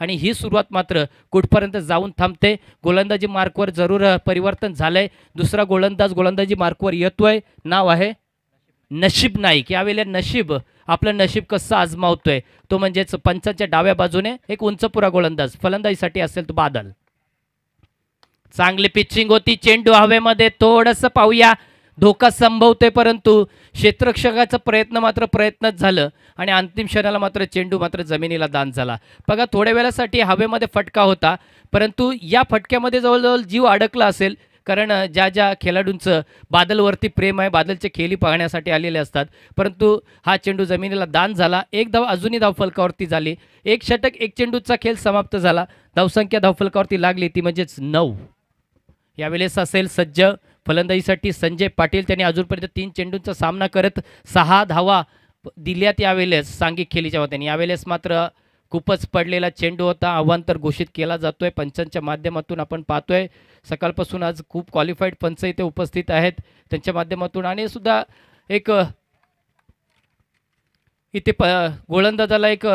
आणि ही सुरुवात मात्र कुठपर्यंत जाऊन थांबते गोलंदाजी मार्कवर जरूर परिवर्तन झालंय दुसरा गोलंदाज गोलंदाजी मार्कवर येतोय नाव आहे नशीब नाईक यावेळेला नशीब आपलं नशीब कसं आजमावतोय तो म्हणजेच पंचांच्या डाव्या बाजूने एक उंचपुरा गोलंदाज फलंदाजीसाठी असेल तो बादल चांगली पिचिंग होती चेंडू हवेमध्ये थोडस पाहूया धोका संभवते परंतु क्षेत्रक्षकाचा प्रयत्न मात्र प्रयत्नच झालं आणि अंतिम क्षणाला मात्र चेंडू मात्र जमिनीला दान झाला बघा थोड्या वेळासाठी हवेमध्ये फटका होता परंतु या फटक्यामध्ये जवळजवळ जीव अडकला असेल कारण ज्या ज्या खेळाडूंचं बादलवरती प्रेम आहे बादलचे खेली पाहण्यासाठी आलेले असतात परंतु हा चेंडू जमिनीला दान झाला एक धाव अजूनही धावफलकावरती झाली एक षटक एक चेंडूचा खेळ समाप्त झाला धावसंख्या धावफलकावरती लागली ती म्हणजेच नऊ यावेळेस असेल सज्ज फलंदाजीसाठी संजय पाटील त्यांनी अजूनपर्यंत तीन चेंडूंचा सामना करत सहा धावा दिल्यात यावेळेस सांघिक खेळीच्या वतीने यावेळेस मात्र खूपच पडलेला चेंडू होता आव्हान तर घोषित केला जातो आहे पंचांच्या माध्यमातून आपण पाहतोय सकाळपासून आज खूप क्वालिफाईड पंच इथे उपस्थित आहेत त्यांच्या माध्यमातून आणि सुद्धा एक इथे प गोलंदाजाला एक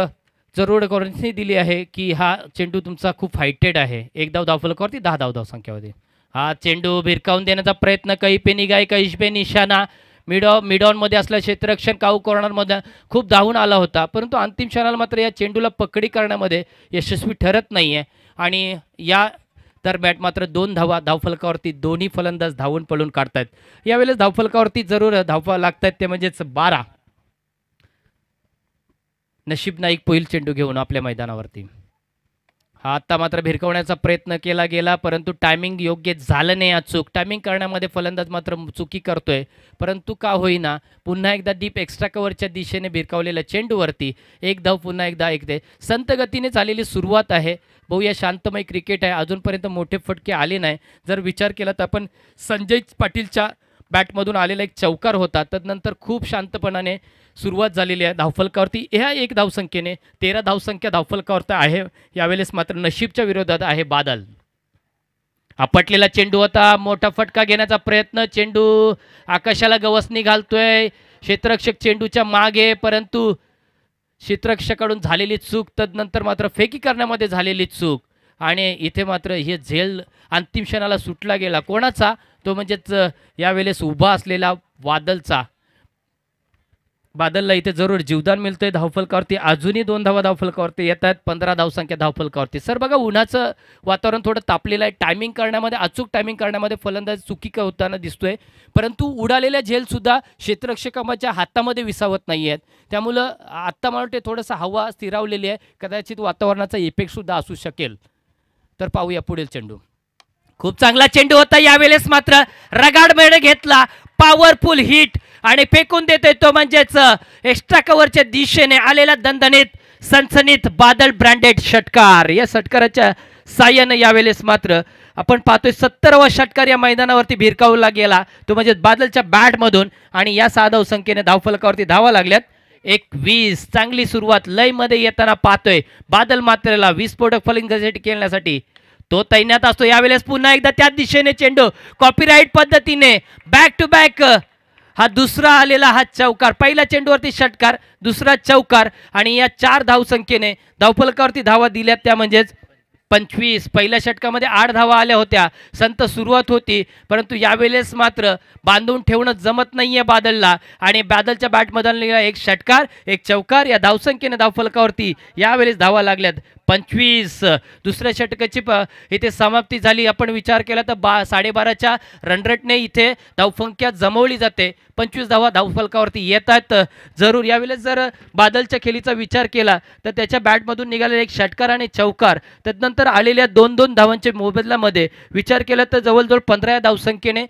जरूर करून दिली आहे की हा चेंडू तुमचा खूप हायटेड आहे एक धाव फलकावरती दहा धाव धाव संख्यावरती हा चेंडू भिरकावून देण्याचा प्रयत्न कैपे पेनी निघाय काहीश पे निशाणा मिड मिडॉनमध्ये असल्या क्षेत्ररक्षण काऊ कॉर्नरमध्ये खूप धावून आला होता परंतु अंतिम क्षणाला मात्र या चेंडूला पकडी करण्यामध्ये यशस्वी ठरत नाही आहे आणि या तर बॅट मात्र दोन धावा धावफलकावरती दोन्ही फलंदाज धावून पळून काढतायत यावेळेस धावफलकावरती जरूर धावपा लागत ते म्हणजेच बारा नशीब नाईक पहिल चेंडू घेऊन आपल्या मैदानावरती आता मात्र भिरकवण्याचा प्रयत्न केला गेला परंतु टायमिंग योग्य झालं नाही अचूक टायमिंग करण्यामध्ये फलंदाज मात्र चुकी करतोय परंतु का होईना पुन्हा एकदा डीप एक्स्ट्रा कव्हरच्या दिशेने भिरकावलेल्या चेंडूवरती एक धाव पुन्हा एकदा एकते संत गतीने झालेली सुरुवात आहे बहु या शांतमय क्रिकेट आहे अजूनपर्यंत मोठे फटके आले नाही जर विचार केला तर आपण संजय पाटीलच्या बॅटमधून आलेला एक चौकार होता तदनंतर खूप शांतपणाने सुरुवात झालेली आहे धावफलकावरती ह्या एक धावसंख्येने तेरा धावसंख्या धावफलकावरती आहे यावेळेस मात्र नशीबच्या विरोधात आहे बादल आपटलेला चेंडू होता मोठा फटका घेण्याचा प्रयत्न चेंडू आकाशाला गवसणी घालतोय क्षेत्रक्षक चेंडूच्या मागे परंतु क्षेत्रक्षकाकडून झालेली चूक तदनंतर मात्र फेकी करण्यामध्ये झालेली चूक आणि इथे मात्र हे झेल अंतिम क्षणाला सुटला गेला कोणाचा तो म्हणजेच यावेळेस उभा असलेला वादलचा बादलला इथे जरूर जीवदान मिळतोय धावफलकावरती अजूनही दोन धावा धावफलकावरती येत आहेत पंधरा धावसंख्या धावफलकावरती सर बघा उन्हाचं वातावरण थोडं तापलेलं आहे टायमिंग करण्यामध्ये अचूक टायमिंग करण्यामध्ये फलंदाज चुकी होताना दिसतोय परंतु उडालेल्या झेलसुद्धा क्षेत्ररक्षकामाच्या हातामध्ये विसावत नाही आहेत त्यामुळं आत्ता मला वाटते थोडंसं हवा स्थिरावलेली आहे कदाचित वातावरणाचा इफेक्टसुद्धा असू शकेल तर पाहूया पुढील चेंडू खूप चांगला चेंडू होता यावेळेस मात्र रगाड मेळ घेतला पॉवरफुल हिट आणि फेकून देतोय तो म्हणजेच एक्स्ट्रा कव्हरच्या दिशेने आलेला दणदणीत सनसनीत बादल ब्रँडेड षटकार या षटकाराच्या साह्यानं यावेळेस मात्र आपण पाहतोय सत्तर व षटकार या मैदानावरती भिरकावला गेला तो म्हणजे बादलच्या बॅटमधून आणि या साधव संख्येने धावफलकावरती धावा लागल्यात एक वीस चांगली सुरुवात लयमध्ये येताना पाहतोय बादल मात्रेला विस्फोटक फलंदाजी खेळण्यासाठी तो तैनात असतो यावेळेस पुन्हा एकदा त्याच दिशेने चेंडू कॉपीराईट पद्धतीने बॅक टू बॅक हा दुसरा आलेला हा चौकार पहिल्या चेंडूवरती षटकार दुसरा चौकार आणि या चार धावसंख्येने धावफलकावरती धावा दिल्यात त्या म्हणजेच पंचवीस पहिल्या षटकामध्ये आठ धावा आल्या होत्या संत सुरुवात होती परंतु यावेळेस मात्र बांधून ठेवणं जमत नाहीये बादलला आणि बादलच्या बॅटमधून एक षटकार एक चौकार या धावसंख्येने धावफलकावरती यावेळेस धावा लागल्यात पंचवीस दुसऱ्या षटकाची प इथे समाप्ती झाली आपण विचार केला तर बा साडेबाराच्या रनरेटने इथे धावफंख्या जमवली जाते पंचवीस धावा धावफलकावरती येतात जरूर यावेळेस जर बादलच्या खेळीचा विचार केला तर त्याच्या बॅटमधून निघालेला एक षटकार आणि चौकार तदनंतर आलेल्या दोन दोन धावांच्या मोबदल्यामध्ये विचार केला तर जवळजवळ पंधरा या धावसंख्येने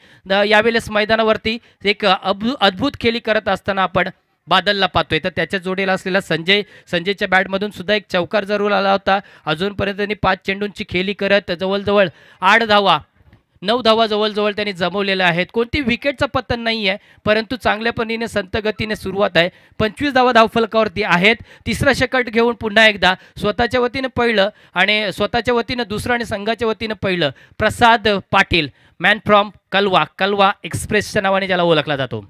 यावेळेस मैदानावरती एक अभू अद्भुत खेळी करत असताना आपण बादलला पाहतोय तर त्याच्या जोडीला असलेला संजय संजयच्या बॅटमधून सुद्धा एक चौकार जरूर आला होता अजूनपर्यंत त्यांनी पाच चेंडूंची खेली करत जवळजवळ आठ धावा नऊ धावा जवळजवळ त्यांनी जमवलेल्या आहेत कोणती विकेटचं पतन नाही आहे परंतु चांगल्या संत गतीने सुरुवात आहे पंचवीस धावा धावफलकावरती आहेत तिसरा शकट घेऊन पुन्हा एकदा स्वतःच्या वतीनं पहिलं आणि स्वतःच्या वतीनं दुसरं आणि संघाच्या वतीनं पहिलं प्रसाद पाटील मॅन फ्रॉम कलवा कलवा एक्सप्रेसच्या नावाने ज्याला ओळखला जातो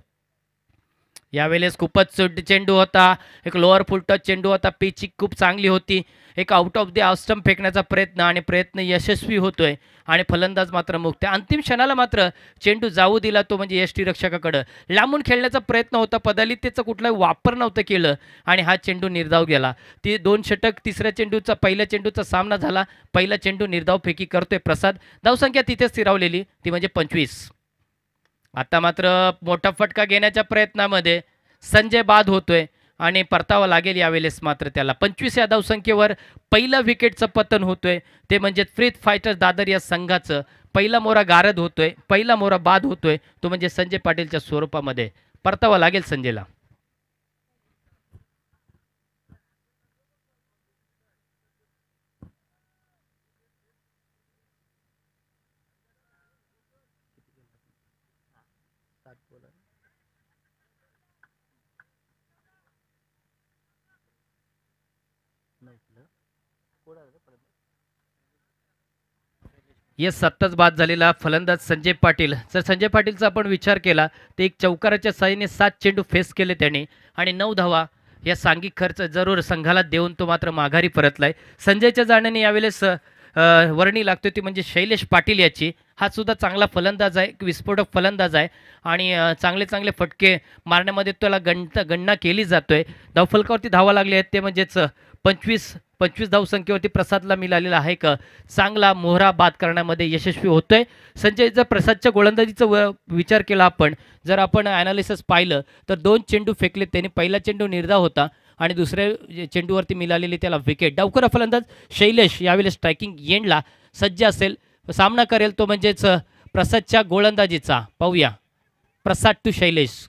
यावेळेस खूपच चेंडू होता एक लोअर टच चेंडू होता पिचिक खूप चांगली होती एक आउट ऑफ द आस्टम फेकण्याचा प्रयत्न आणि प्रयत्न यशस्वी होतोय आणि फलंदाज मात्र मुक्त अंतिम क्षणाला मात्र चेंडू जाऊ दिला तो म्हणजे यष्टी रक्षकाकडं लांबून खेळण्याचा प्रयत्न होता पदालितेचा कुठलाही वापर नव्हतं केलं आणि हा चेंडू निर्धाव गेला ती दोन षटक तिसऱ्या चेंडूचा पहिल्या चेंडूचा सामना झाला पहिला चेंडू निर्धाव फेकी करतोय प्रसाद धावसंख्या तिथे स्थिरावलेली ती म्हणजे पंचवीस आता मात्र मोठा फटका घेण्याच्या प्रयत्नामध्ये संजय बाद होतोय आणि परतावा लागेल यावेळेस मात्र त्याला पंचवीस या धावसंख्येवर पहिलं विकेटचं पतन होतोय ते म्हणजे फ्रीत फायटर्स दादर या संघाचं पहिला मोरा गारद होतोय पहिला मोरा बाद होतोय तो म्हणजे संजय पाटीलच्या स्वरूपामध्ये परतावा लागेल संजयला ये सत्ताच बाद झालेला फलंदाज संजय पाटील जर संजय पाटीलचा आपण विचार केला तर एक चौकाराच्या साईने सात चेंडू फेस केले त्याने आणि नऊ धावा या सांगी खर्च जरूर संघाला देऊन तो मात्र माघारी परतलाय संजयच्या जाण्याने यावेळेस वर्णी लागतो ती म्हणजे शैलेश पाटील याची हा सुद्धा चांगला फलंदाज आहे विस्फोटक फलंदाज आहे आणि चांगले चांगले फटके मारण्यामध्ये त्याला गण गणना केली जातोय धावफलकावरती धावा लागले आहेत ते म्हणजेच पंचवीस पंचवीस संख्येवरती प्रसादला मिळालेला आहे का चांगला मोहरा बाद करण्यामध्ये यशस्वी होतोय संजय जर प्रसादच्या गोलंदाजीचा विचार केला आपण जर आपण ॲनालिसिस पाहिलं तर दोन चेंडू फेकले त्याने पहिला चेंडू निर्धा होता आणि दुसऱ्या चेंडूवरती मिळालेली त्याला विकेट डावकरा फलंदाज शैलेश यावेळेस स्ट्रायकिंग येणला सज्ज असेल सामना करेल तो म्हणजेच प्रसादच्या गोलंदाजीचा पाहूया प्रसाद टू शैलेश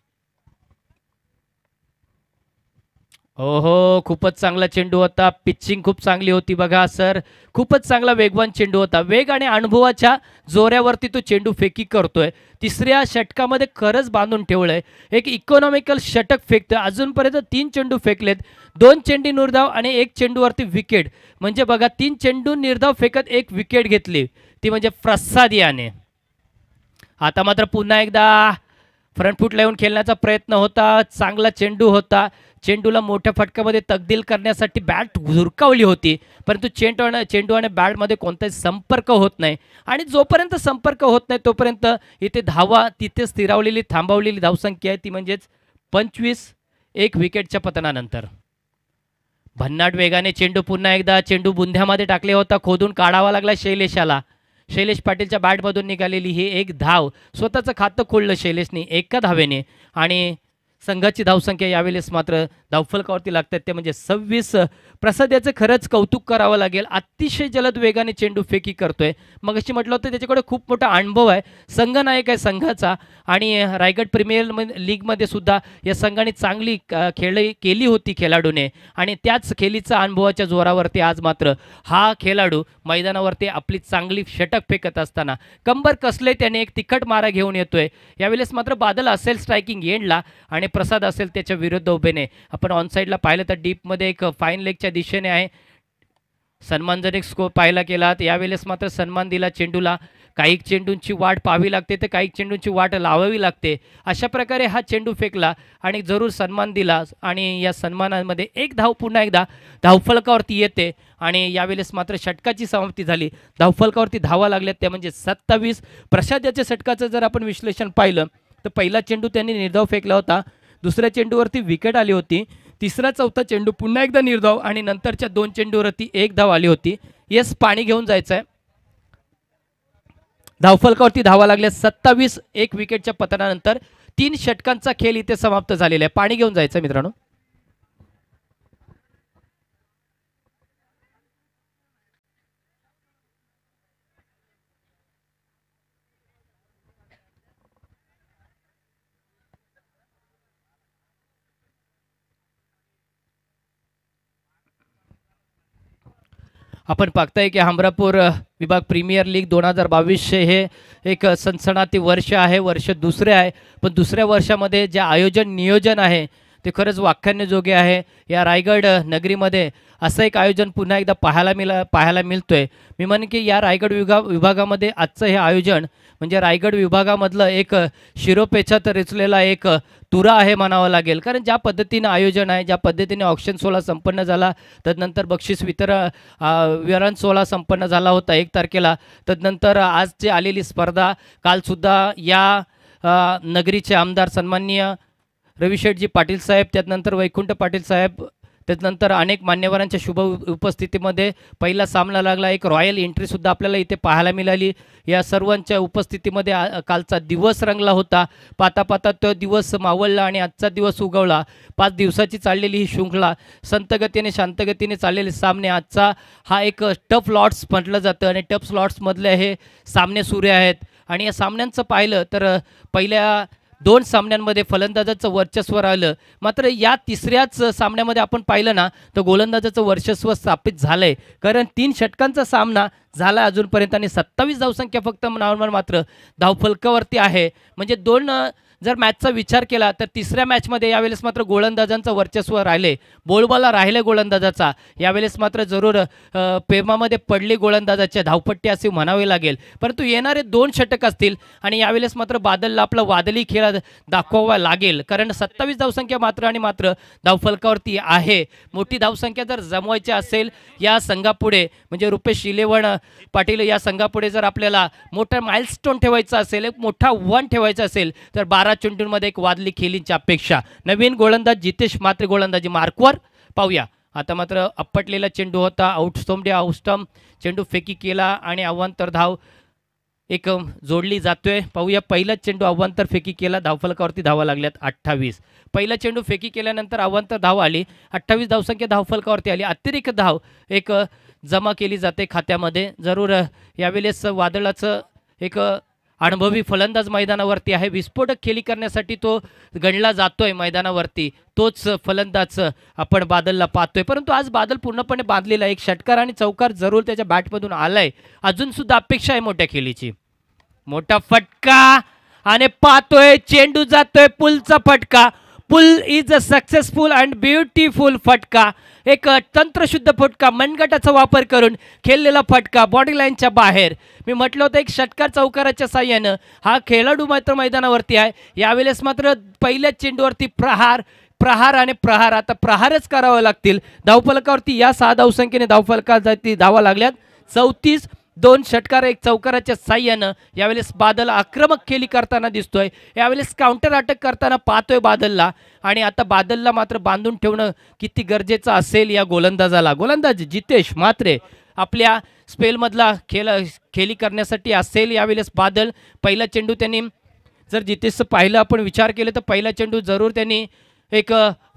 हो हो खूपच चांगला चेंडू होता पिचिंग खूप चांगली होती बघा सर खूपच चांगला वेगवान चेंडू होता वेग आणि अनुभवाच्या जोऱ्यावरती तो चेंडू फेकी करतोय तिसऱ्या षटकामध्ये खरंच बांधून ठेवलंय एक इकॉनॉमिकल षटक फेकतोय अजूनपर्यंत तीन चेंडू फेकलेत दोन चेंडू निर्धाव आणि एक चेंडूवरती विकेट म्हणजे बघा तीन चेंडू निर्धाव फेकत एक विकेट घेतली ती म्हणजे प्रसाद याने आता मात्र पुन्हा एकदा फ्रंट फुट लावून खेळण्याचा प्रयत्न होता चांगला चेंडू होता चेंडूला मोठ्या फटक्यामध्ये तकदील करण्यासाठी बॅट झुरकावली होती परंतु चेंडू आणि चेंडू आणि बॅटमध्ये कोणताही संपर्क होत नाही आणि जोपर्यंत संपर्क होत नाही तोपर्यंत इथे धावा तिथे स्थिरावलेली थांबवलेली धावसंख्या आहे ती म्हणजेच पंचवीस एक विकेटच्या पतनानंतर भन्नाट वेगाने चेंडू पुन्हा एकदा चेंडू बुंध्यामध्ये टाकले होता खोदून काढावा लागला शैलेशाला शैलेश पाटीलच्या बॅटमधून निघालेली ही एक धाव स्वतःचं खातं खोललं शैलेशने एका धावेने आणि संघाची धावसंख्या यावेळेस मात्र धावफलकावरती लागतात ते म्हणजे सव्वीस प्रसाद याचं खरंच कौतुक करावं लागेल अतिशय जलद वेगाने चेंडू फेकी करतोय मग अशी म्हटलं होतं त्याच्याकडे खूप मोठा अनुभव आहे संघ नायक आहे संघाचा आणि रायगड प्रीमियर लीगमध्ये सुद्धा या संघाने चांगली खेळ केली होती खेळाडूने आणि त्याच खेलीचा अनुभवाच्या जोरावरती आज मात्र हा खेळाडू मैदानावरती आपली चांगली षटक फेकत असताना कंबर कसले त्याने एक तिखट मारा घेऊन येतोय यावेळेस मात्र बादल असेल स्ट्रायकिंग एंडला आणि प्रसाद असेल त्याच्या विरुद्ध उभेने आपण ऑन साईडला पाहिलं तर डीपमध्ये एक फाईन लेगच्या दिशेने आहे सन्मानजनक स्कोर पाहायला गेला यावेळेस मात्र सन्मान दिला चेंडूला काही चेंडूंची वाट पाहावी लागते तर काही चेंडूंची वाट लावावी लागते अशा प्रकारे हा चेंडू फेकला आणि जरूर सन्मान दिला आणि या सन्मानामध्ये एक धाव पुन्हा एकदा धावफलकावरती येते आणि यावेळेस मात्र षटकाची समाप्ती झाली धावफलकावरती धावा लागल्यात त्या म्हणजे सत्तावीस प्रसाद याच्या षटकाचं जर आपण विश्लेषण पाहिलं तर पहिला चेंडू त्यांनी निर्धाव फेकला होता दुसऱ्या चेंडूवरती विकेट आली होती तिसरा चौथा चेंडू पुन्हा एकदा निर्धाव आणि नंतरच्या दोन चेंडूवरती एक धाव आली होती येस पाणी घेऊन जायचं आहे धावफलकावरती धावा लागल्या सत्तावीस एक विकेटच्या पतनानंतर तीन षटकांचा खेळ इथे समाप्त झालेला आहे पाणी घेऊन जायचं मित्रांनो आपण पाहताय की हमरापूर विभाग प्रीमियर लीग दोन हजार बावीसचे हे एक सनसनाती वर्ष आहे वर्ष दुसरे आहे पण दुसऱ्या वर्षामध्ये जे आयोजन नियोजन आहे ते खरंच वाख्यान्यजोगे आहे या रायगड नगरीमध्ये असं एक आयोजन पुन्हा एकदा पाहायला मिला पाहायला मिळतोय मी म्हणेन की या रायगड विभा विभागामध्ये आजचं हे आयोजन म्हणजे रायगड विभागामधलं एक शिरोपेछात रचलेला एक तुरा आहे म्हणावं लागेल कारण ज्या पद्धतीनं आयोजन आहे ज्या पद्धतीने ऑक्शन सोहळा संपन्न झाला तदनंतर बक्षीस वितरण वितरण सोहळा संपन्न झाला होता एक तारखेला तदनंतर आजची आलेली स्पर्धा कालसुद्धा या नगरीचे आमदार सन्माननीय रविशेठजी पाटील साहेब त्यानंतर वैकुंठ पाटील साहेब त्यानंतर अनेक मान्यवरांच्या शुभ उपस्थितीमध्ये पहिला सामना लागला एक रॉयल एंट्रीसुद्धा आपल्याला इथे पाहायला मिळाली या सर्वांच्या उपस्थितीमध्ये कालचा दिवस रंगला होता पाहता पाहता तो दिवस मावळला आणि आजचा दिवस उगवला पाच दिवसाची चाललेली ही शृंखला संतगतीने शांतगतीने चाललेले सामने आजचा हा एक टफ लॉट्स म्हटलं जातं आणि टफ लॉट्समधले हे सामने सुरे आहेत आणि या सामन्यांचं पाहिलं तर पहिल्या दोन सामन्यांमध्ये फलंदाजाचं वर्चस्व राहिलं मात्र या तिसऱ्याच सामन्यामध्ये आपण पाहिलं ना तर गोलंदाजाचं वर्चस्व स्थापित झालंय कारण तीन षटकांचा सामना झाला अजूनपर्यंत आणि सत्तावीस धावसंख्या फक्त नॉर्मल मात्र धावफलकावरती आहे म्हणजे दोन जर मॅचचा विचार केला तर तिसऱ्या मॅचमध्ये यावेळेस मात्र गोलंदाजांचं वर्चस्व राहिले बोलबाला राहिले गोलंदाजाचा यावेळेस मात्र जरूर प्रेमामध्ये पडली गोलंदाजाच्या धावपट्टी असे म्हणावे लागेल परंतु येणारे दोन षटक असतील आणि यावेळेस मात्र बादलला आपला वादली खेळ दाखवावा लागेल कारण सत्तावीस धावसंख्या मात्र आणि मात्र धावफलकावरती आहे मोठी धावसंख्या जर जमवायची असेल या संघापुढे म्हणजे रुपेश शिलेवण पाटील या संघापुढे जर आपल्याला मोठा माइलस्टोन ठेवायचा असेल एक मोठा वन ठेवायचा असेल तर बारा चेंडूंमध्ये एक वादली खेलींच्या अपेक्षा नवीन गोलंदाज जितेश मात्र गोलंदाजी मार्कवर पाहूया आता मात्र अपटलेला चेंडू होता आउटस्टम डे आउटस्टम चेंडू फेकी केला आणि अव्हांतर धाव एक जोडली जातोय पाहूया पहिलाच चेंडू अव्वांतर फेकी केला धावफलकावरती धावा लागल्यात अठ्ठावीस पहिला चेंडू फेकी केल्यानंतर अव्हांतर धाव आली अठ्ठावीस धावसंख्या धावफलकावरती आली अतिरिक्त धाव एक जमा केली जाते खात्यामध्ये जरूर यावेळेस वादळाचं एक अनुभवी फलंदाज मैदानावरती आहे विस्फोटक खेळी करण्यासाठी तो गणला जातोय मैदानावरती तोच फलंदाज आपण बादलला पाहतोय परंतु आज बादल पूर्णपणे बांधलेला एक षटकार आणि चौकार जरूर त्याच्या बॅटमधून आलाय अजून सुद्धा अपेक्षा आहे मोठ्या खेळीची मोठा फटका आणि पाहतोय चेंडू जातोय पुलचा फटका pull is a successful and beautiful फटका एक तंत्रशुद्ध फटका मनगटाचा वापर करून खेळलेला फटका बॉडी लाईनच्या बाहेर मी म्हटलं होतं एक षटकार चौकाराच्या साह्यानं हा खेळाडू मात्र मैदानावरती आहे यावेळेस मात्र पहिल्या चेंडूवरती प्रहार प्रहार आणि प्रहार आता प्रहारच करावा लागतील धावफलकावरती या सहा धावसंख्येने जाती धावा लागल्यात चौतीस दोन षटकार एक चौकाराच्या साह्यानं यावेळेस बादल आक्रमक खेली करताना दिसतोय यावेळेस काउंटर अटक करताना पाहतोय बादलला आणि आता बादलला मात्र बांधून ठेवणं किती गरजेचं असेल या गोलंदाजाला गोलंदाज जितेश मात्रे आपल्या स्पेलमधला खेळ खेली करण्यासाठी असेल यावेळेस बादल पहिला चेंडू त्यांनी जर जितेशचं पाहिलं आपण विचार केलं तर पहिला चेंडू जरूर त्यांनी एक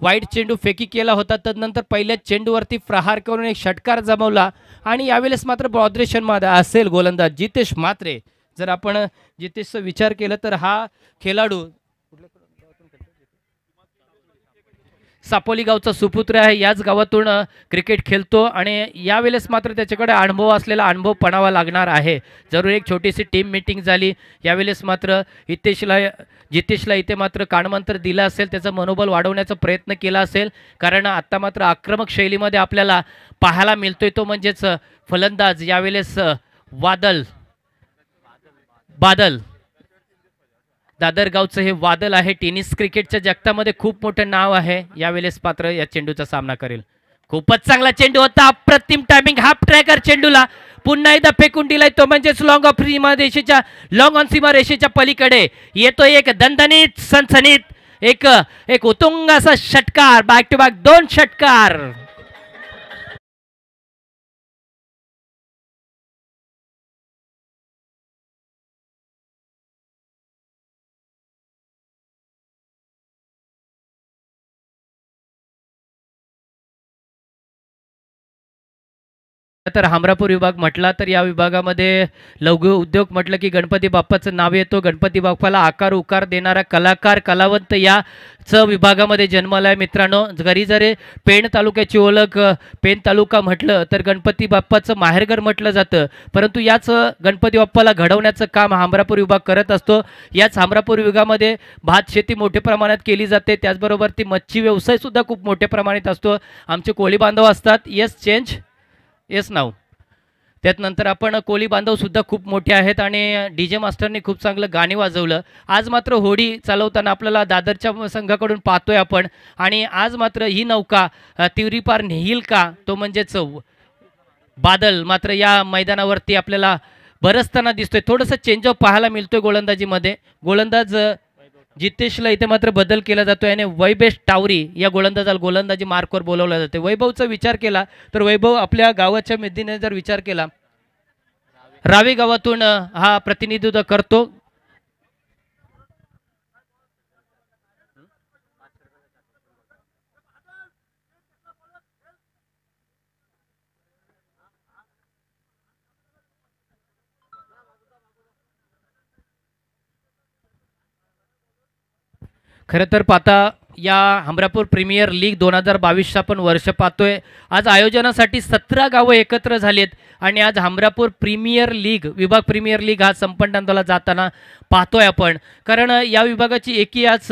वाईट चेंडू फेकी केला होता तदनंतर पहिल्याच चेंडूवरती प्रहार करून एक षटकार जमवला आणि यावेळेस मात्र बॉद्रे शर्मा असेल गोलंदाज जितेश मात्रे जर आपण जितेशचा विचार केला तर हा खेळाडू सापोली गावचा सुपुत्र आहे याच गावातून क्रिकेट खेळतो आणि यावेळेस मात्र त्याच्याकडे अनुभव असलेला अनुभव पणावा लागणार आहे जरूर एक छोटीशी टीम मिटिंग झाली यावेळेस मात्र हितेशला जितेशला इथे मात्र कानमंत्र दिलं असेल त्याचं मनोबल वाढवण्याचा प्रयत्न केला असेल कारण आत्ता मात्र आक्रमक शैलीमध्ये आपल्याला पाहायला मिळतोय तो म्हणजेच फलंदाज यावेळेस वादल बादल दादरगावचं हे वादल आहे टेनिस क्रिकेटच्या जगतामध्ये खूप मोठं नाव आहे यावेळेस पात्र या चेंडूचा सामना करेल खूपच चांगला चेंडू होता अप्रतिम टायमिंग हाफ ट्रॅकर चेंडूला पुन्हा एकदा फेकून दिलाय तो म्हणजेच लॉंग ऑफ सीमा रेषेच्या लॉंग ऑन सीमा रेषेच्या पलीकडे येतो एक दणदणीत सणसणीत एक एक उतुंग असा षटकार बॅक टू बॅक दोन षटकार तर हमरापूर विभाग म्हटला तर या विभागामध्ये लघु उद्योग म्हटलं की गणपती बाप्पाचं नाव येतो गणपती बाप्पाला आकार उकार देणारा कलाकार कलावंत या च विभागामध्ये जन्मलाय आहे मित्रांनो घरी जरी पेण तालुक्याची ओळख पेण तालुका म्हटलं तर गणपती बाप्पाचं माहेरघर म्हटलं जातं परंतु याच गणपती बाप्पाला घडवण्याचं काम हमरापूर विभाग करत असतो याच हमरापूर विभागामध्ये भात शेती मोठ्या प्रमाणात केली जाते त्याचबरोबर ती मच्छी व्यवसायसुद्धा खूप मोठ्या प्रमाणात असतो आमचे कोळी बांधव असतात येस चेंज येस नाव त्यातनंतर आपण कोळी बांधवसुद्धा खूप मोठे आहेत आणि डी जे मास्टरनी खूप चांगलं गाणी वाजवलं आज मात्र होडी चालवताना आपल्याला दादरच्या संघाकडून पाहतोय आपण आणि आज मात्र ही नौका तिवरीपार नेहील का तो म्हणजेच बादल मात्र या मैदानावरती आपल्याला बरसताना दिसतोय थोडंसं ऑफ पाहायला मिळतोय गोलंदाजीमध्ये गोलंदाज जितेशला इथे मात्र बदल केला जातो आणि वैभेश टावरी या गोलंदाजाला गोलंदाजी मार्कवर बोलवला जाते वैभवचा विचार केला तर वैभव आपल्या गावाच्या विधीने जर विचार केला रावी गावातून हा प्रतिनिधित्व करतो खरं तर पाहता या हमरापूर प्रीमियर लीग दोन हजार बावीसच्या पण वर्ष पाहतोय आज आयोजनासाठी सतरा गावं एकत्र झाली आहेत आणि आज हमरापूर प्रीमियर लीग विभाग प्रीमियर लीग हा संपन्नाला जाताना पाहतोय आपण कारण या विभागाची एकी आज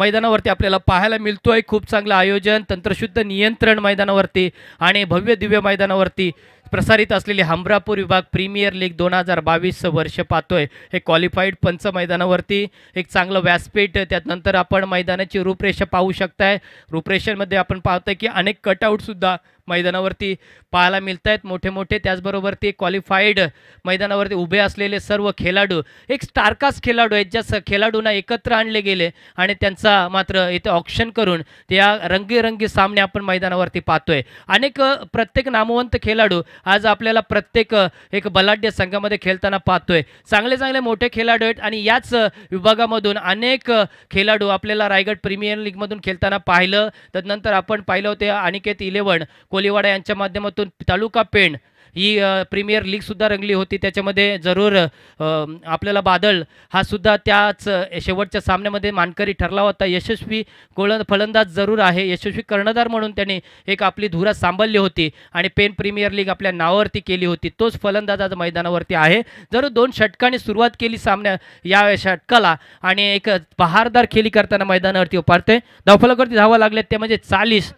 मैदानावरती आपल्याला पाहायला मिळतो आहे खूप चांगलं आयोजन तंत्रशुद्ध नियंत्रण मैदानावरती आणि भव्य दिव्य मैदानावरती प्रसारित असलेली हमरापूर विभाग प्रीमियर लीग दोन हजार बावीस वर्ष पाहतोय हे क्वालिफाईड पंच मैदानावरती एक चांगलं व्यासपीठ त्यानंतर आपण मैदानाची रूपरेषा पाहू शकताय रूपरेषेमध्ये आपण पाहतोय की अनेक सुद्धा मैदानावरती पाहायला मिळत आहेत मोठे मोठे त्याचबरोबर ते क्वालिफाईड मैदानावरती उभे असलेले सर्व खेळाडू एक स्टारकास्ट खेळाडू आहेत ज्या स खेळाडूंना एकत्र आणले गेले आणि त्यांचा मात्र इथे ऑप्शन करून त्या रंगीरंगी सामने आपण मैदानावरती पाहतोय अनेक प्रत्येक नामवंत खेळाडू आज आपल्याला प्रत्येक एक बलाढ्य संघामध्ये खेळताना पाहतोय चांगले चांगले मोठे खेळाडू आहेत आणि याच विभागामधून अनेक खेळाडू आपल्याला रायगड प्रीमियर लीगमधून खेळताना पाहिलं त्यानंतर आपण पाहिलं होतं अनिकेत इलेव्हन कोलिवाडा यांच्या माध्यमातून तालुका पेण ही प्रीमियर लीगसुद्धा रंगली होती त्याच्यामध्ये जरूर आपल्याला बादल हा सुद्धा त्याच शेवटच्या सामन्यामध्ये मानकरी ठरला होता यशस्वी गोल फलंदाज जरूर आहे यशस्वी कर्णधार म्हणून त्याने एक आपली धुरा सांभाळली होती आणि पेन प्रीमियर लीग आपल्या नावावरती केली होती तोच फलंदाज आज मैदानावरती आहे जरूर दोन षटकाने सुरुवात केली सामन्या या षटकाला आणि एक बहारदार खेली करताना मैदानावरती उपारते धावफलकावरती धावा लागले ते म्हणजे चाळीस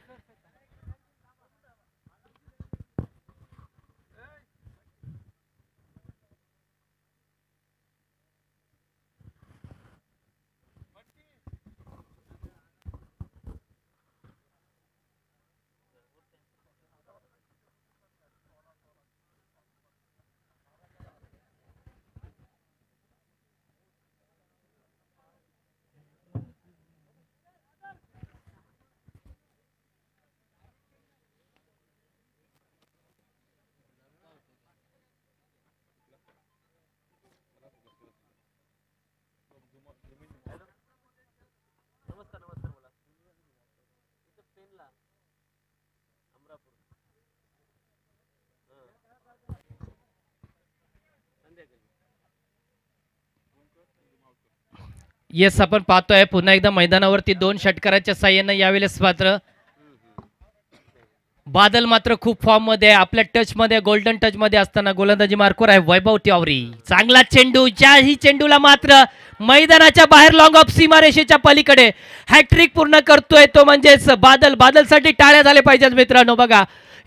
येस आपण पाहतोय पुन्हा एकदा मैदानावरती दोन षटकाराच्या साह्यानं यावेळेस मात्र बादल मात्र खूप फॉर्म मध्ये आपल्या टच मध्ये गोल्डन टच मध्ये असताना गोलंदाजी मार्कोर आहे वैभव त्यावरी चांगला चेंडू ज्याही चेंडूला मात्र मैदानाच्या बाहेर लॉंग ऑफ सीमारेषेच्या पलीकडे हॅट्रिक पूर्ण करतोय तो म्हणजेच बादल बादलसाठी टाळ्या झाले पाहिजेत मित्रांनो बघा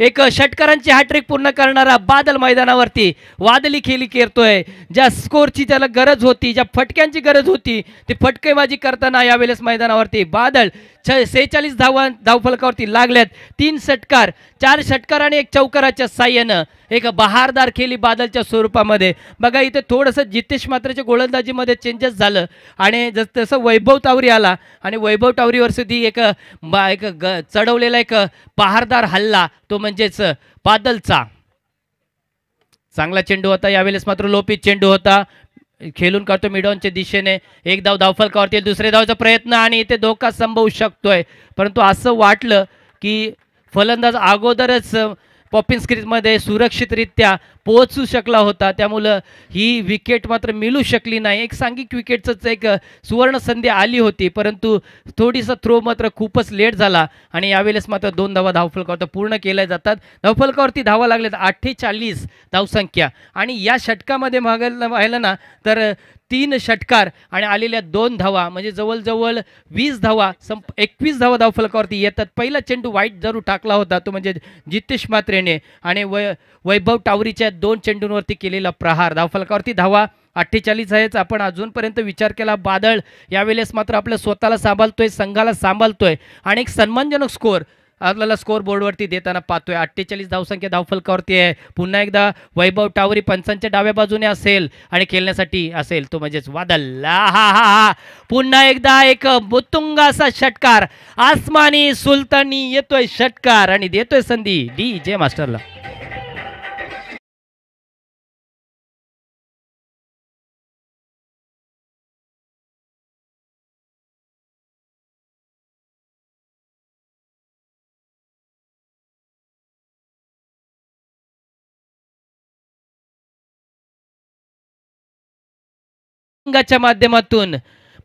एक षटकारांची हॅट्रिक पूर्ण करणारा बादल मैदानावरती वादली खेली करतोय ज्या स्कोरची त्याला गरज होती ज्या फटक्यांची गरज होती ती फटकेबाजी करताना यावेळेस मैदानावरती बादल छ सेहेचाळीस धावा धावफलकावरती लागल्यात तीन षटकार चार षटकार आणि एक चौकाराच्या साह्यानं एक बहारदार केली बादलच्या स्वरूपामध्ये बघा इथे थोडंसं जितेश मात्राच्या गोलंदाजीमध्ये चेंजेस झालं आणि जस तसं वैभव तावरी आला आणि वैभव टावरीवर सुद्धी एक एक ग चढवलेला एक बहारदार हल्ला तो म्हणजेच बादलचा चांगला चेंडू होता यावेळेस मात्र लोपित चेंडू होता खेळून करतो मिडॉनच्या दिशेने एक धाव धावफल दुसरे धावचा प्रयत्न आणि इथे धोका संभवू शकतोय परंतु असं वाटलं की फलंदाज अगोदरच पॉपिंग स्क्रीनमध्ये सुरक्षितरित्या पोचू शकला होता त्यामुळं ही विकेट मात्र मिळू शकली नाही एक सांघिक विकेटचंच एक सुवर्ण संधी आली होती परंतु थोडीसा थ्रो मात्र खूपच लेट झाला आणि यावेळेस मात्र दोन धावा धावफलकावर पूर्ण केल्या जातात धावफलकावरती धावा लागल्यात अठ्ठेचाळीस धावसंख्या आणि या षटकामध्ये मागायला पाहिलं ना तर तीन षटकार आणि आलेल्या दोन धावा म्हणजे जवळजवळ वीस धावा संप एकवीस धावा धावफलकावरती येतात पहिला चेंडू वाईट जरूर टाकला होता तो म्हणजे जितेश मात्रेने आणि वै वैभव टावरीच्या दोन चेंडूंवरती केलेला प्रहार धावफलकावरती धावा अठ्ठेचाळीस आहेच आपण अजूनपर्यंत विचार केला बादळ यावेळेस मात्र आपलं स्वतःला सांभाळतोय संघाला सांभाळतोय आणि एक सन्मानजनक स्कोअर आपल्याला स्कोर बोर्डवरती देताना पाहतोय अठ्ठेचाळीस धावसंख्या धावफलकावरती आहे पुन्हा एकदा वैभव टावरी पंचांच्या डाव्या बाजूने असेल आणि खेळण्यासाठी असेल तो म्हणजेच वादल हा हा हा पुन्हा एकदा एक मुतुंग असा षटकार आसमानी सुलतानी येतोय षटकार आणि देतोय संधी डी जे मास्टरला संघाच्या माध्यमातून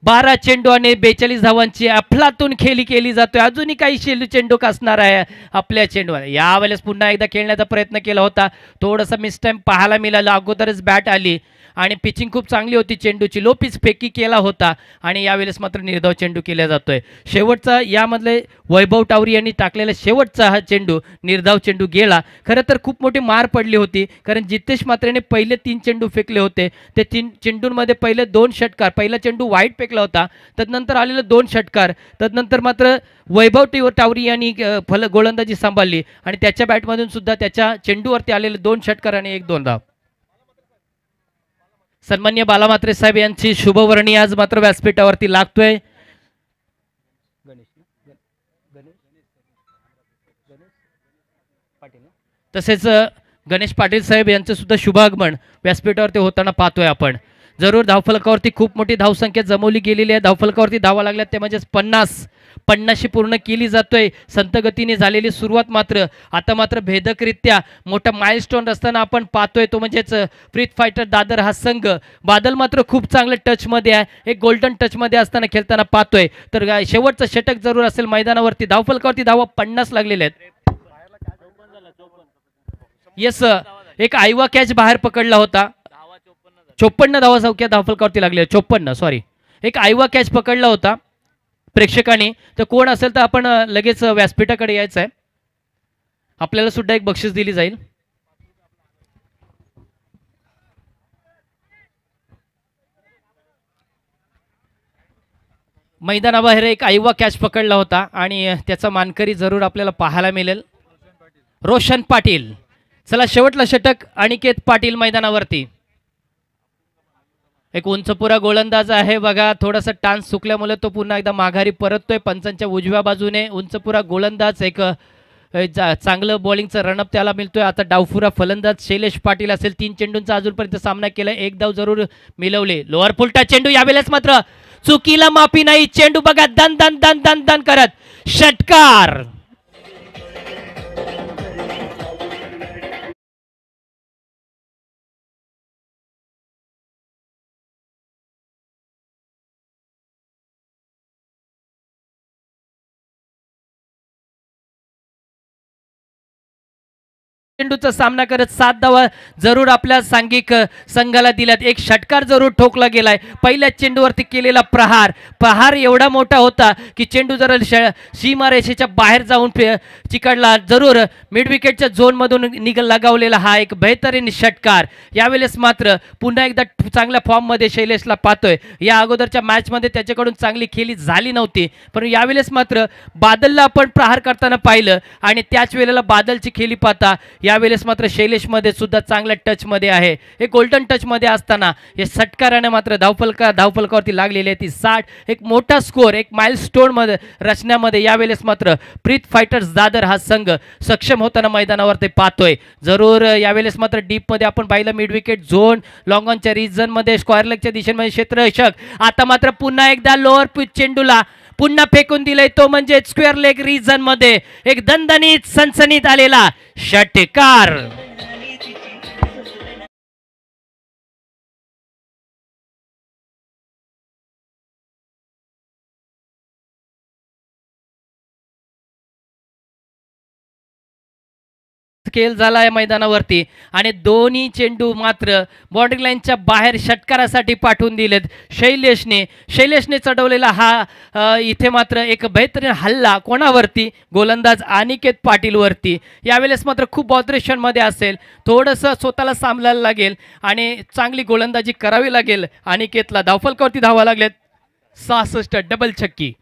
बारा चेंडू आणि बेचाळीस धावांची अफलातून खेळी केली जातोय अजूनही काही शेलू चेंडू असणार आहे आपल्या चेंडूवर यावेळेस पुन्हा एकदा खेळण्याचा प्रयत्न केला होता मिस टाइम पाहायला मिळालं अगोदरच बॅट आली आणि पिचिंग खूप चांगली होती चेंडूची लो पिच फेकी केला होता आणि यावेळेस मात्र निर्धाव चेंडू केला जातोय शेवटचा यामधले वैभव टावरी यांनी टाकलेला शेवटचा हा चेंडू निर्धाव चेंडू गेला खरं तर खूप मोठी मार पडली होती कारण जितेश मात्रेने पहिले तीन चेंडू फेकले होते ते तीन चेंडूंमध्ये पहिले दोन षटकार पहिला चेंडू वाईट फेकला होता तदनंतर आलेले दोन षटकार तदनंतर मात्र वैभव टिव टावरी यांनी फल गोलंदाजी सांभाळली आणि त्याच्या बॅटमधून सुद्धा त्याच्या चेंडूवरती आलेले दोन षटकार आणि एक दोन धाव सन्मान्य बालामात्रे साहेब यांची शुभवर्णी आज मात्र व्यासपीठावरती लागतोय तसेच गणेश पाटील साहेब यांचं सुद्धा शुभागमन व्यासपीठावरती होताना पाहतोय आपण जरूर धावफलकावरती खूप मोठी धावसंख्या जमवली गेलेली आहे धावफलकावरती धावा लागल्यात ते म्हणजेच पन्नास पन्नाशी पूर्ण केली जातोय संतगतीने झालेली सुरुवात मात्र आता मात्र भेदकरित्या मोठा माइलस्टोन असताना आपण पाहतोय तो म्हणजेच फ्रीत फायटर दादर हा संघ बादल मात्र खूप चांगल्या टचमध्ये आहे एक गोल्डन टचमध्ये असताना खेळताना पाहतोय तर शेवटचं षटक जरूर असेल मैदानावरती धावफलकावरती धावा पन्नास लागलेल्या आहेत येस एक आयवा कॅच बाहेर पकडला होता चोपन्न धावा चौक्या धावफलकावरती लागले चोपन्न सॉरी एक आयवा कॅच पकडला होता प्रेक्षकांनी तर कोण असेल तर आपण लगेच व्यासपीठाकडे यायचं आहे आपल्याला सुद्धा एक बक्षीस दिली जाईल मैदानाबाहेर एक आयवा कॅच पकडला होता आणि त्याचा मानकरी जरूर आपल्याला पाहायला मिळेल रोशन पाटील चला शेवटला षटक अनिकेत पाटील मैदानावरती एक उंचपुरा गोलंदाज आहे बघा थोडासा टान्स चुकल्यामुळे तो पुन्हा एकदा माघारी परततोय पंचांच्या उजव्या बाजूने उंचपुरा गोलंदाज एक चांगलं बॉलिंगचं रनअप त्याला मिळतोय आता डावफुरा फलंदाज शैलेश पाटील असेल तीन चेंडूंचा अजूनपर्यंत सामना केला एक धाव जरूर मिळवले लोअर फुलटा चेंडू यावेळेस मात्र चुकीला माफी नाही चेंडू बघा दन दन दन दन दन करत षटकार चेंडूचा सामना करत सात धावा जरूर आपल्या सांघिक संघाला दिल्यात एक षटकार जरूर ठोकला गेलाय पहिल्या चेंडूवरती केलेला प्रहार प्रहार एवढा मोठा होता की चेंडू जर सीमारेषेच्या बाहेर जाऊन चिकडला जरूर मिडविकेटच्या झोनमधून निग लगावलेला हा एक बेहतरीन षटकार यावेळेस मात्र पुन्हा एकदा चांगल्या फॉर्ममध्ये शैलेशला पाहतोय या अगोदरच्या मॅचमध्ये त्याच्याकडून चांगली खेळी झाली नव्हती पण यावेळेस मात्र बादलला आपण प्रहार करताना पाहिलं आणि त्याच वेळेला बादलची खेळी पाहता यावेळेस मात्र शैलेशमध्ये सुद्धा चांगल्या टचमध्ये आहे हे गोल्डन टचमध्ये असताना हे षटकाराने मात्र धावपलका धावफलकावरती लागलेली आहे ती साठ एक मोठा स्कोर एक मध्ये रचण्यामध्ये यावेळेस मात्र प्रीत फायटर्स दादर हा संघ सक्षम होताना मैदानावर ते पाहतोय जरूर यावेळेस मात्र डीपमध्ये आपण पाहिलं मिड विकेट झोन लॉंगॉनच्या रिजनमध्ये स्क्वेअर लेगच्या दिशेमध्ये क्षेत्ररक्षक आता मात्र पुन्हा एकदा लोअर पिच चेंडूला पुन्हा फेकून दिलाय तो म्हणजे स्क्वेअर लेग रिजन मध्ये एक दणदणीत सनसनीत आलेला षटकार खेल झाला आहे मैदानावरती आणि दोन्ही चेंडू मात्र बाउंड्री लाईनच्या बाहेर षटकारासाठी पाठवून दिलेत शैलेशने शैलेशने चढवलेला हा इथे मात्र एक बेहतरीन हल्ला कोणावरती गोलंदाज अनिकेत पाटीलवरती यावेळेस मात्र खूप बॉद्रेशनमध्ये असेल थोडंसं स्वतःला सांभाळायला लागेल आणि चांगली गोलंदाजी करावी लागेल अनिकेतला धावफलकावरती धावा लागलेत सहासष्ट डबल छक्की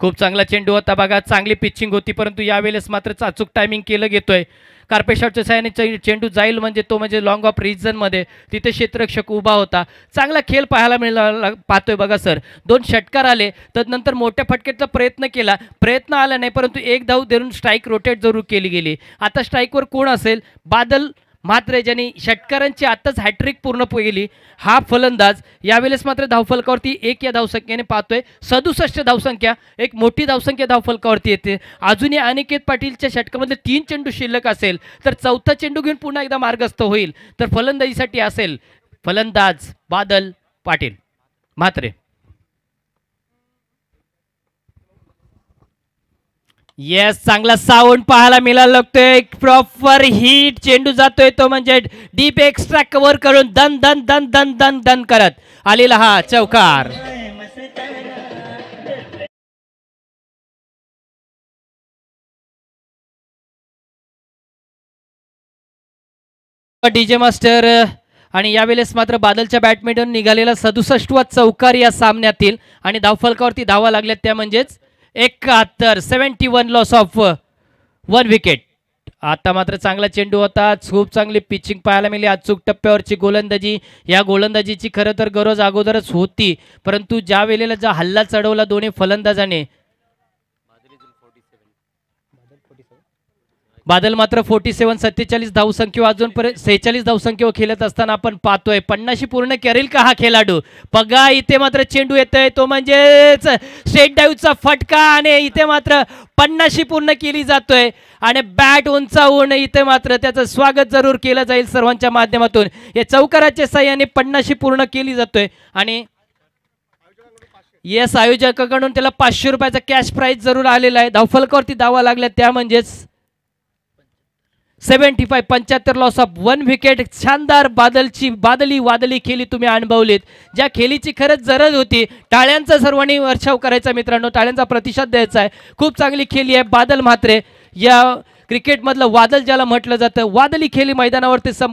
खूप चांगला चेंडू होता बघा चांगली पिचिंग होती परंतु यावेळेस मात्र अचूक टायमिंग केलं घेतोय कार्पेशॉटच्या साह्याने चेंडू जाईल म्हणजे तो म्हणजे लॉंग ऑफ रिजनमध्ये तिथे क्षेत्ररक्षक उभा होता चांगला खेळ पाहायला मिळाला पाहतोय बघा सर दोन षटकार आले तदनंतर मोठ्या फटकेचा प्रयत्न केला प्रयत्न आला नाही परंतु एक धाव देऊन स्ट्राईक रोटेट जरूर केली गेली आता स्ट्राईकवर कोण असेल बादल मात्र ज्यांनी षटकारांची आत्ताच हॅट्रिक पूर्ण केली हा फलंदाज यावेळेस मात्र धावफलकावरती एक या धावसंख्येने पाहतोय सदुसष्ट धावसंख्या एक मोठी धावसंख्या धावफलकावरती येते अजूनही अनिकेत पाटीलच्या षटकामध्ये तीन चेंडू शिल्लक असेल तर चौथा चेंडू घेऊन पुन्हा एकदा मार्गस्थ होईल तर फलंदाजीसाठी असेल फलंदाज बादल पाटील मात्रे येस चांगला साऊंड पाहायला मिळायला लागतोय प्रॉपर हीट चेंडू जातोय तो म्हणजे डीप एक्स्ट्रा कव्हर करून दन दन दन दन दन दन करत आलेला हा चौकार डीजे मास्टर आणि यावेळेस मात्र बादलच्या बॅडमिंटन निघालेला सदुसष्टवा चौकार या सामन्यातील आणि धावफलकावरती धावा लागल्यात त्या म्हणजेच एकाहत्तर seventy one loss of one wicket आता मात्र चांगला चेंडू होता खूप चांगली पिचिंग पाहायला मिळली अचूक टप्प्यावरची गोलंदाजी या गोलंदाजीची खरं तर गरज अगोदरच होती परंतु ज्या वेळेला जो हल्ला चढवला दोन्ही फलंदाजाने बादल मात्र फोर्टी सेवन सत्तेचाळीस धावसंख्येवर अजूनपर्यंत सेहेचाळीस धावसंख्येवर खेळत असताना आपण पाहतोय पन्नाशी पूर्ण करेल का हा खेळाडू बघा इथे मात्र चेंडू येतोय तो म्हणजेच स्टेट डाईव्हचा फटका आणि इथे मात्र पन्नाशी पूर्ण केली जातोय आणि बॅट उंचावून इथे मात्र त्याचं स्वागत जरूर केलं जाईल सर्वांच्या माध्यमातून या चौकाराच्या सहाय्याने पन्नाशी पूर्ण केली जातोय आणि येस आयोजकाकडून त्याला पाचशे रुपयाचा कॅश प्राईज जरूर आलेला आहे धावफलकावरती धावा लागला त्या म्हणजेच सेव्हन्टी फाय पंच्याहत्तर लॉस ऑफ वन विकेट शानदार बादलची बादली वादली खेली तुम्ही अनुभवलीत ज्या खेलीची खरंच जरज होती टाळ्यांचा सर्वांनी वर्षाव करायचा मित्रांनो टाळ्यांचा प्रतिसाद द्यायचा आहे खूप चांगली खेली आहे बादल म्हात्रे या क्रिकेटमधलं वादल ज्याला म्हटलं जातं वादली खेली मैदानावरती संप